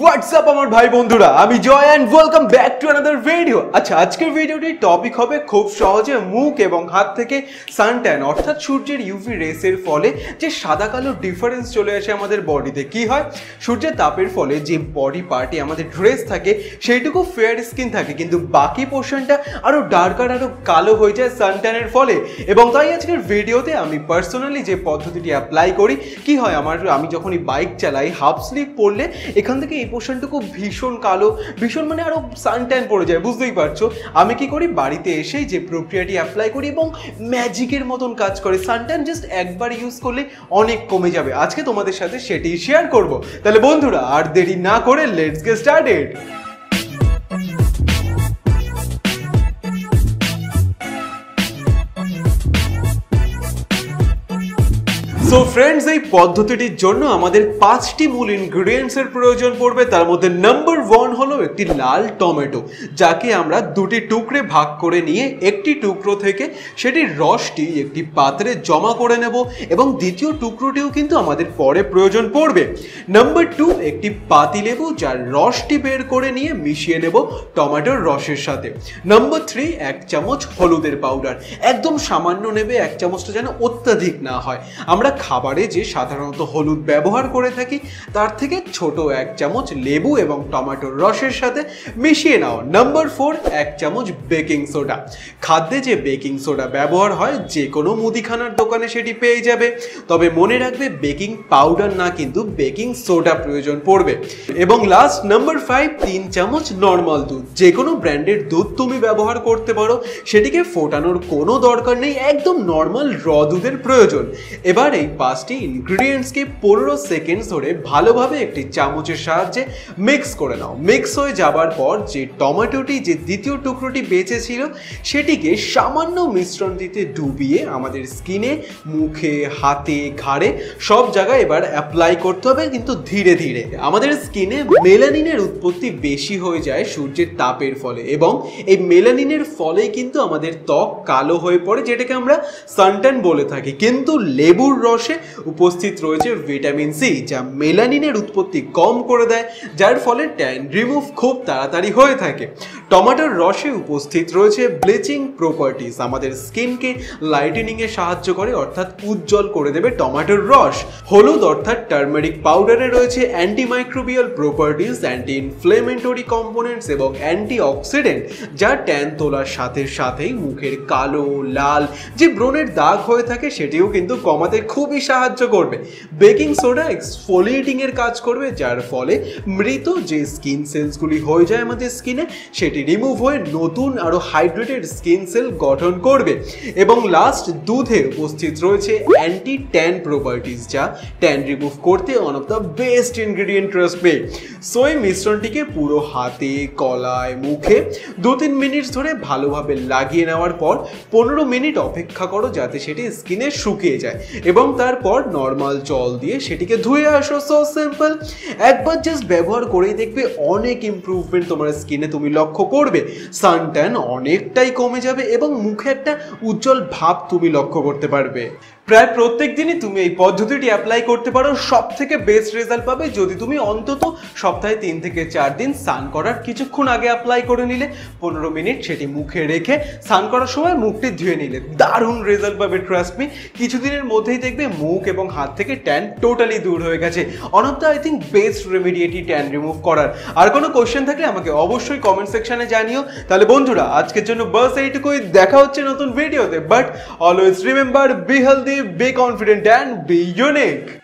WhatsApp আমার ভাই বন্ধুরা আমি Joy and welcome back to another video আচ্ছা আজকের ভিডিওটির টপিক হবে খুব সহজে মুখ এবং হাত থেকে সানট্যান অর্থাৎ সূর্যের ইউভি রেসের ফলে যে সাদা কালো ডিফারেন্স চলে আসে আমাদের বডিতে কি হয় সূর্যের তাপের ফলে যে বডি পার্টে আমাদের ড্রেস থাকে সেইটুকু ফেয়ার স্কিন থাকে কিন্তু বাকি পোর্শনটা আরও ডার্কার আরও কালো হয়ে যায় সানট্যানের ফলে এবং তাই আজকের ভিডিওতে আমি পার্সোনালি যে পদ্ধতিটি অ্যাপ্লাই করি কি হয় আমার আমি যখনই বাইক চালাই হাফ স্লিপ পরলে এখান থেকে থেকে এই পোর্শনটুকু ভীষণ কালো ভীষণ মানে আরও সানট্যান পড়ে যায় বুঝতেই পারছো আমি কি করি বাড়িতে এসেই যে প্রক্রিয়াটি অ্যাপ্লাই করি এবং ম্যাজিকের মতন কাজ করে সানট্যান জাস্ট একবার ইউজ করলে অনেক কমে যাবে আজকে তোমাদের সাথে সেটি শেয়ার করব তাহলে বন্ধুরা আর দেরি না করে লেটস গে স্টার্টেড ফ্রেন্ডস এই পদ্ধতিটির জন্য আমাদের পাঁচটি মূল ইনগ্রিডিয়েন্টসের প্রয়োজন পড়বে তার মধ্যে নাম্বার ওয়ান হলো একটি লাল টমেটো যাকে আমরা দুটি টুকরে ভাগ করে নিয়ে একটি টুকরো থেকে সেটির রসটি একটি পাত্রে জমা করে নেব এবং দ্বিতীয় টুকরোটিও কিন্তু আমাদের পরে প্রয়োজন পড়বে নাম্বার টু একটি পাতি লেবু যার রসটি বের করে নিয়ে মিশিয়ে নেব টমেটোর রসের সাথে নাম্বার থ্রি এক চামচ হলুদের পাউডার একদম সামান্য নেবে এক চামচটা যেন অত্যাধিক না হয় আমরা খাব খাবারে যে সাধারণত হলুদ ব্যবহার করে থাকি তার থেকে ছোট এক চামচ লেবু এবং টমেটোর রসের সাথে মিশিয়ে নাও নাম্বার ফোর এক চামচ বেকিং সোডা খাদ্যে যে বেকিং সোডা ব্যবহার হয় যে কোনো মুদিখানার দোকানে সেটি পেয়ে যাবে তবে মনে রাখবে বেকিং পাউডার না কিন্তু বেকিং সোডা প্রয়োজন পড়বে এবং লাস্ট নাম্বার ফাইভ তিন চামচ নর্মাল দুধ যে কোনো ব্র্যান্ডের দুধ তুমি ব্যবহার করতে পারো সেটিকে ফোটানোর কোনো দরকার নেই একদম নর্মাল র দুধের প্রয়োজন এবার এই পাঁচটি ইনগ্রিডিয়েন্টসকে পনেরো সেকেন্ডস ধরে ভালোভাবে একটি চামচের সাহায্যে মিক্স করে নাও মিক্স হয়ে যাবার পর যে টমেটোটি যে দ্বিতীয় টুকরোটি বেঁচেছিল সেটিকে সামান্য মিশ্রণ দিতে ডুবিয়ে আমাদের স্কিনে মুখে হাতে ঘাড়ে সব জায়গায় এবার অ্যাপ্লাই করতে হবে কিন্তু ধীরে ধীরে আমাদের স্কিনে মেলানিনের উৎপত্তি বেশি হয়ে যায় সূর্যের তাপের ফলে এবং এই মেলানিনের ফলেই কিন্তু আমাদের ত্বক কালো হয়ে পড়ে যেটাকে আমরা সানটান বলে থাকি কিন্তু লেবুর রসে উপস্থিত রয়েছে ভিটামিন সি যা মেলানিনের উৎপত্তি কম করে দেয় যার ফলে ট্যান রিমুভ খুব তাড়াতাড়ি হয়ে থাকে টমাটোর রসে উপস্থিত রয়েছে ব্লিচিং প্রপার্টিস আমাদের স্কিনকে লাইটেনিংয়ে সাহায্য করে অর্থাৎ উজ্জ্বল করে দেবে টমাটোর রস হলুদ অর্থাৎ টার্মেরিক পাউডারে রয়েছে antimicrobial properties anti inflammatory components এবং অ্যান্টি অক্সিডেন্ট যা ট্যান তোলার সাথে সাথেই মুখের কালো লাল যে ব্রণের দাগ হয়ে থাকে সেটিও কিন্তু কমাতে খুবই সাহায্য করবে বেকিং সোডা এর কাজ করবে যার ফলে মৃত যে স্কিন সেলসগুলি হয়ে যায় আমাদের স্কিনে সেটি রিমুভ হয়ে নতুন আরো হাইড্রেটেড স্কিন সেল গঠন করবে এবং লাস্ট দুধে উপস্থিত রয়েছে অ্যান্টি ট্যান প্রপার্টিস যা ট্যান রিমুভ করতে one of the best ingredient রসবে সো এই মিশ্রণটিকে পুরো হাতে কলায় মুখে দু তিন মিনিট ধরে ভালোভাবে লাগিয়ে নেওয়ার পর পনেরো মিনিট অপেক্ষা করো যাতে সেটি স্কিনে শুকিয়ে যায় এবং তার পর নর্মাল জল দিয়ে সেটিকে ধুয়ে আসো সো সিম্পল একবার জাস্ট ব্যবহার করেই দেখবে অনেক ইম্প্রুভমেন্ট তোমার স্কিনে তুমি লক্ষ্য করবে সান ট্যান অনেকটাই কমে যাবে এবং মুখে একটা উজ্জ্বল ভাব তুমি লক্ষ্য করতে পারবে প্রায় প্রত্যেক দিনই তুমি এই পদ্ধতিটি অ্যাপ্লাই করতে পারো সব থেকে বেস্ট রেজাল্ট পাবে যদি তুমি অন্তত সপ্তাহে তিন থেকে চার দিন স্নান করার কিছুক্ষণ আগে অ্যাপ্লাই করে নিলে পনেরো মিনিট সেটি মুখে রেখে স্নান করার সময় মুখটি ধুয়ে নিলে দারুণ রেজাল্ট পাবে ট্রাস্ট মি কিছুদিনের মধ্যেই দেখবে মুখ মুখ এবং হাত থেকে ট্যান টোটালি দূর হয়ে গেছে one of the I think best remedy এটি ট্যান রিমুভ করার আর কোনো কোয়েশ্চেন থাকলে আমাকে অবশ্যই কমেন্ট সেকশানে জানিও তাহলে বন্ধুরা আজকের জন্য বাস এইটুকুই দেখা হচ্ছে নতুন ভিডিওতে but always remember be healthy be confident and be unique